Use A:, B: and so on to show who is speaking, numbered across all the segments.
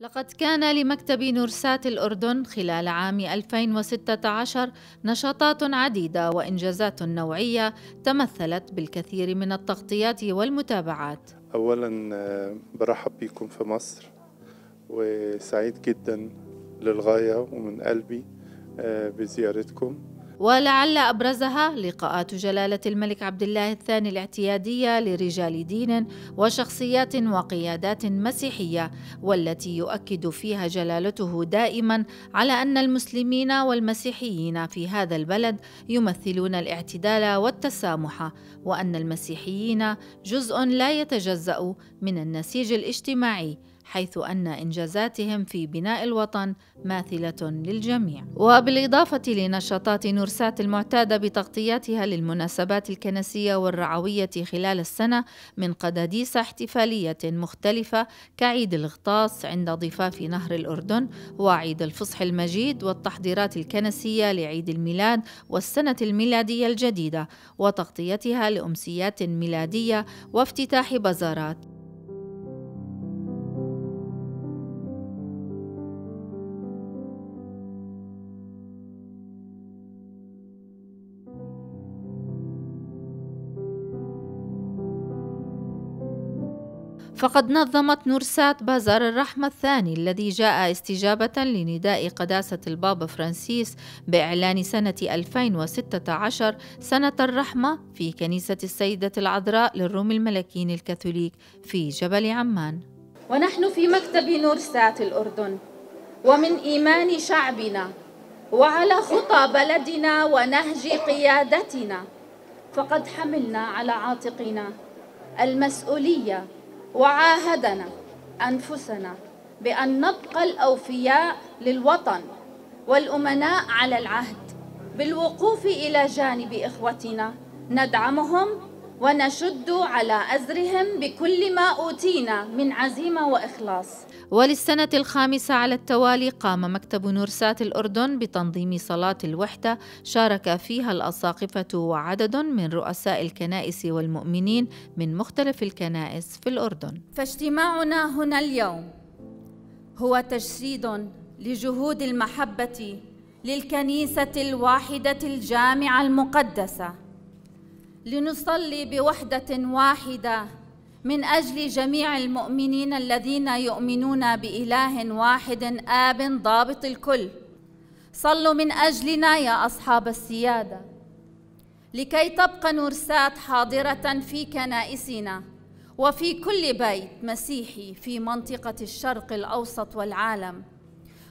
A: لقد كان لمكتب نورسات الأردن خلال عام 2016 نشاطات عديدة وإنجازات نوعية تمثلت بالكثير من التغطيات والمتابعات أولا آه، برحب بكم في مصر وسعيد جدا للغاية ومن قلبي آه، بزيارتكم ولعل أبرزها لقاءات جلالة الملك عبد الله الثاني الاعتيادية لرجال دين وشخصيات وقيادات مسيحية والتي يؤكد فيها جلالته دائما على أن المسلمين والمسيحيين في هذا البلد يمثلون الاعتدال والتسامح وأن المسيحيين جزء لا يتجزأ من النسيج الاجتماعي حيث أن إنجازاتهم في بناء الوطن ماثلة للجميع وبالإضافة لنشاطات نورسات المعتادة بتغطياتها للمناسبات الكنسية والرعوية خلال السنة من قداديس احتفالية مختلفة كعيد الغطاس عند ضفاف نهر الأردن وعيد الفصح المجيد والتحضيرات الكنسية لعيد الميلاد والسنة الميلادية الجديدة وتغطيتها لأمسيات ميلادية وافتتاح بازارات فقد نظمت نورسات بازار الرحمة الثاني الذي جاء استجابة لنداء قداسة البابا فرانسيس بإعلان سنة 2016 سنة الرحمة في كنيسة السيدة العذراء للروم الملكين الكاثوليك في جبل عمان ونحن في مكتب نورسات الأردن ومن إيمان شعبنا وعلى خطى بلدنا ونهج قيادتنا فقد حملنا على عاتقنا المسؤوليه وعاهدنا أنفسنا بأن نبقى الأوفياء للوطن والأمناء على العهد بالوقوف إلى جانب إخوتنا ندعمهم ونشد على أزرهم بكل ما أوتينا من عزيمة وإخلاص وللسنة الخامسة على التوالي قام مكتب نورسات الأردن بتنظيم صلاة الوحدة شارك فيها الأساقفة وعدد من رؤساء الكنائس والمؤمنين من مختلف الكنائس في الأردن فاجتماعنا هنا اليوم هو تجسيد لجهود المحبة للكنيسة الواحدة الجامعة المقدسة لنصلي بوحده واحده من اجل جميع المؤمنين الذين يؤمنون باله واحد اب ضابط الكل صلوا من اجلنا يا اصحاب السياده لكي تبقى نورسات حاضره في كنائسنا وفي كل بيت مسيحي في منطقه الشرق الاوسط والعالم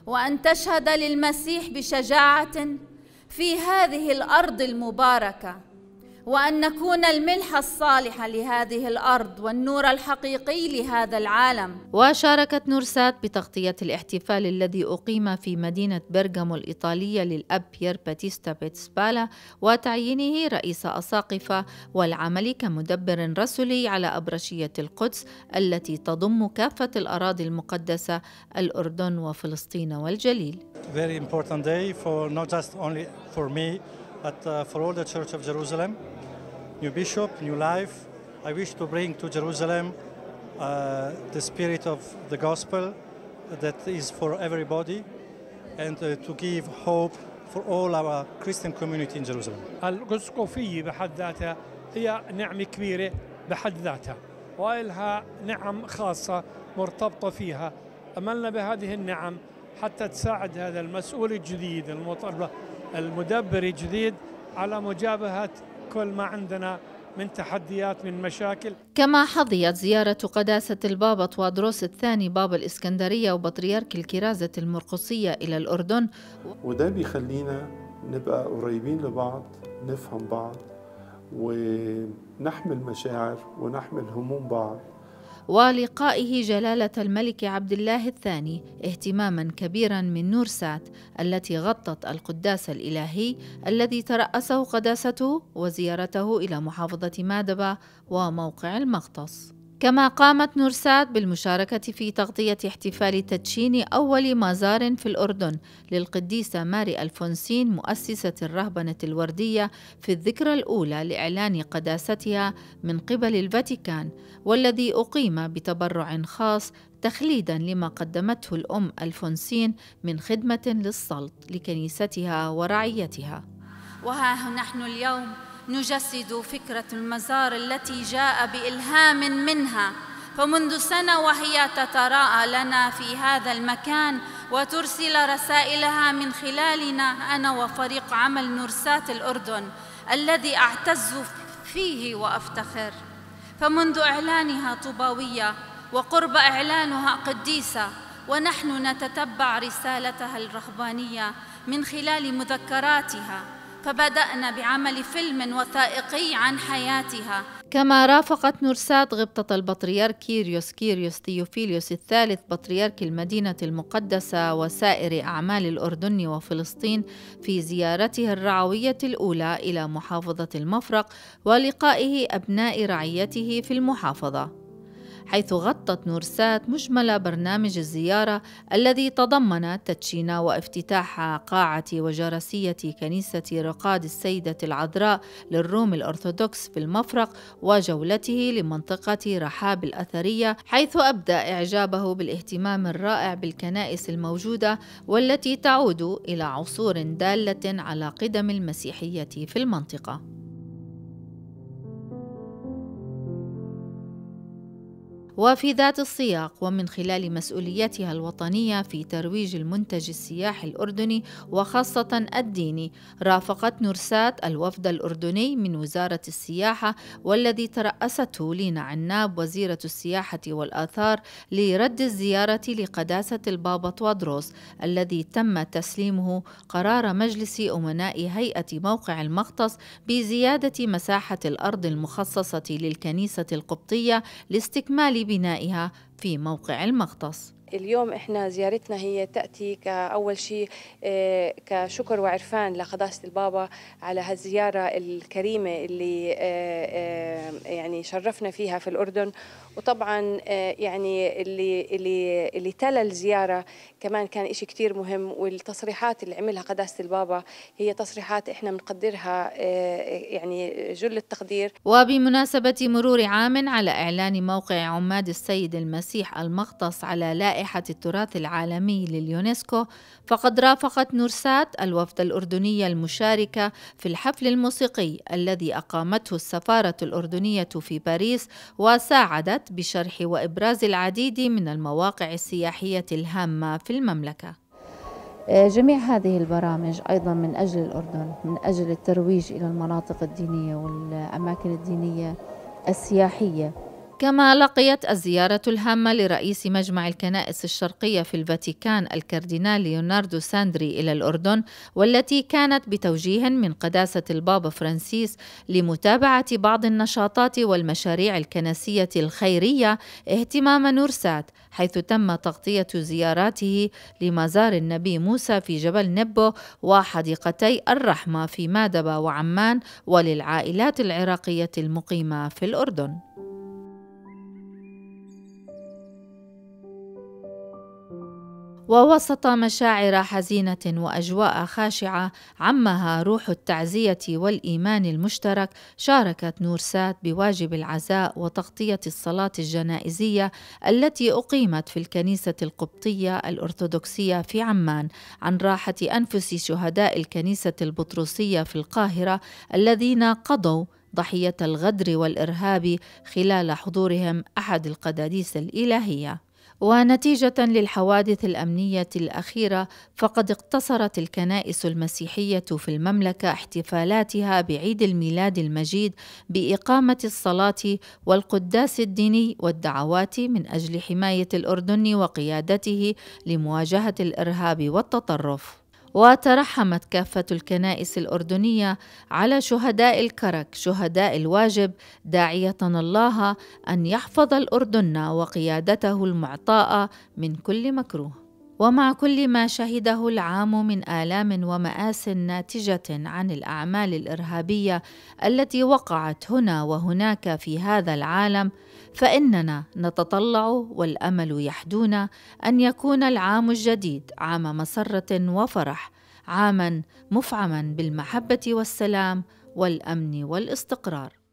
A: وان تشهد للمسيح بشجاعه في هذه الارض المباركه وان نكون الملح الصالح لهذه الارض والنور الحقيقي لهذا العالم. وشاركت نورسات بتغطيه الاحتفال الذي اقيم في مدينه برغامو الايطاليه للاب بيير باتيستا بيتسبالا وتعيينه رئيس اساقفه والعمل كمدبر رسلي على ابرشيه القدس التي تضم كافه الاراضي المقدسه الاردن وفلسطين والجليل. Very important day for not just only for me but uh, for all the Church of Jerusalem. new bishop, new life. I wish to bring to Jerusalem uh, the spirit of the gospel that is for everybody and uh, to give hope for all our Christian community in Jerusalem. الأسقفية بحد ذاتها هي نعمة كبيرة بحد ذاتها وإلها نعم خاصة مرتبطة فيها أملنا بهذه النعم حتى تساعد هذا المسؤول الجديد المطلب المدبر الجديد على مجابهة كل ما عندنا من تحديات من مشاكل كما حظيت زيارة قداسة البابا طوادروس الثاني بابا الإسكندرية وبطريرك الكرازة المرقصية إلى الأردن وده بيخلينا نبقى قريبين لبعض نفهم بعض ونحمل مشاعر ونحمل هموم بعض ولقائه جلالة الملك عبد الله الثاني اهتماما كبيرا من نورسات التي غطت القداس الإلهي الذي ترأسه قداسته وزيارته إلى محافظة مادبة وموقع المغطس كما قامت نورسات بالمشاركة في تغطية احتفال تدشين أول مزار في الأردن للقديسة ماري ألفونسين مؤسسة الرهبنة الوردية في الذكرى الأولى لإعلان قداستها من قبل الفاتيكان والذي أقيم بتبرع خاص تخليدا لما قدمته الأم ألفونسين من خدمة للسلط لكنيستها ورعيتها وها نحن اليوم نجسد فكرة المزار التي جاء بإلهام منها فمنذ سنة وهي تتراءى لنا في هذا المكان وترسل رسائلها من خلالنا أنا وفريق عمل نورسات الأردن الذي أعتز فيه وأفتخر فمنذ إعلانها طوباوية وقرب إعلانها قديسة ونحن نتتبع رسالتها الرهبانية من خلال مذكراتها فبدأنا بعمل فيلم وثائقي عن حياتها كما رافقت نورسات غبطة البطريرك كيريوس كيريوس ثيوفيليوس الثالث بطريرك المدينة المقدسة وسائر أعمال الأردن وفلسطين في زيارته الرعوية الأولى إلى محافظة المفرق ولقائه أبناء رعيته في المحافظة حيث غطت نورسات مجمل برنامج الزيارة الذي تضمن تدشين وافتتاح قاعة وجرسية كنيسة رقاد السيدة العذراء للروم الأرثوذكس في المفرق وجولته لمنطقة رحاب الأثرية حيث أبدى إعجابه بالاهتمام الرائع بالكنائس الموجودة والتي تعود إلى عصور دالة على قدم المسيحية في المنطقة وفي ذات السياق ومن خلال مسؤوليتها الوطنية في ترويج المنتج السياحي الأردني وخاصة الديني رافقت نورسات الوفد الأردني من وزارة السياحة والذي ترأسته لينا عناب وزيرة السياحة والآثار لرد الزيارة لقداسة البابا طوادروس الذي تم تسليمه قرار مجلس أمناء هيئة موقع المختص بزيادة مساحة الأرض المخصصة للكنيسة القبطية لاستكمال بنائها في موقع المغطس اليوم احنا زيارتنا هي تاتي كاول شيء آه، كشكر وعرفان لقداسه البابا على هالزياره الكريمه اللي آه، آه، يعني شرفنا فيها في الاردن وطبعا يعني اللي اللي اللي تلا الزياره كمان كان شيء كثير مهم والتصريحات اللي عملها قداسه البابا هي تصريحات احنا بنقدرها يعني جل التقدير وبمناسبه مرور عام على اعلان موقع عماد السيد المسيح المغطس على لائحه لائحة التراث العالمي لليونسكو فقد رافقت نورسات الوفد الأردنية المشاركة في الحفل الموسيقي الذي أقامته السفارة الأردنية في باريس وساعدت بشرح وإبراز العديد من المواقع السياحية الهامة في المملكة آه، جميع هذه البرامج أيضا من أجل الأردن من أجل الترويج إلى المناطق الدينية والأماكن الدينية السياحية كما لقيت الزيارة الهامة لرئيس مجمع الكنائس الشرقية في الفاتيكان الكاردينال ليوناردو ساندري إلى الأردن والتي كانت بتوجيه من قداسة البابا فرانسيس لمتابعة بعض النشاطات والمشاريع الكنسية الخيرية اهتمام نورسات حيث تم تغطية زياراته لمزار النبي موسى في جبل نبو وحديقتي الرحمة في مادبة وعمان وللعائلات العراقية المقيمة في الأردن ووسط مشاعر حزينه واجواء خاشعه عمها روح التعزيه والايمان المشترك شاركت نورسات بواجب العزاء وتغطيه الصلاه الجنائزيه التي اقيمت في الكنيسه القبطيه الارثوذكسيه في عمان عن راحه انفس شهداء الكنيسه البطرسيه في القاهره الذين قضوا ضحيه الغدر والارهاب خلال حضورهم احد القداديس الالهيه ونتيجة للحوادث الأمنية الأخيرة فقد اقتصرت الكنائس المسيحية في المملكة احتفالاتها بعيد الميلاد المجيد بإقامة الصلاة والقداس الديني والدعوات من أجل حماية الأردن وقيادته لمواجهة الإرهاب والتطرف وترحمت كافة الكنائس الأردنية على شهداء الكرك شهداء الواجب داعية الله أن يحفظ الأردن وقيادته المعطاءة من كل مكروه ومع كل ما شهده العام من آلام ومآس ناتجة عن الأعمال الإرهابية التي وقعت هنا وهناك في هذا العالم، فإننا نتطلع والأمل يحدونا أن يكون العام الجديد عام مسرة وفرح، عاما مفعما بالمحبة والسلام والأمن والاستقرار.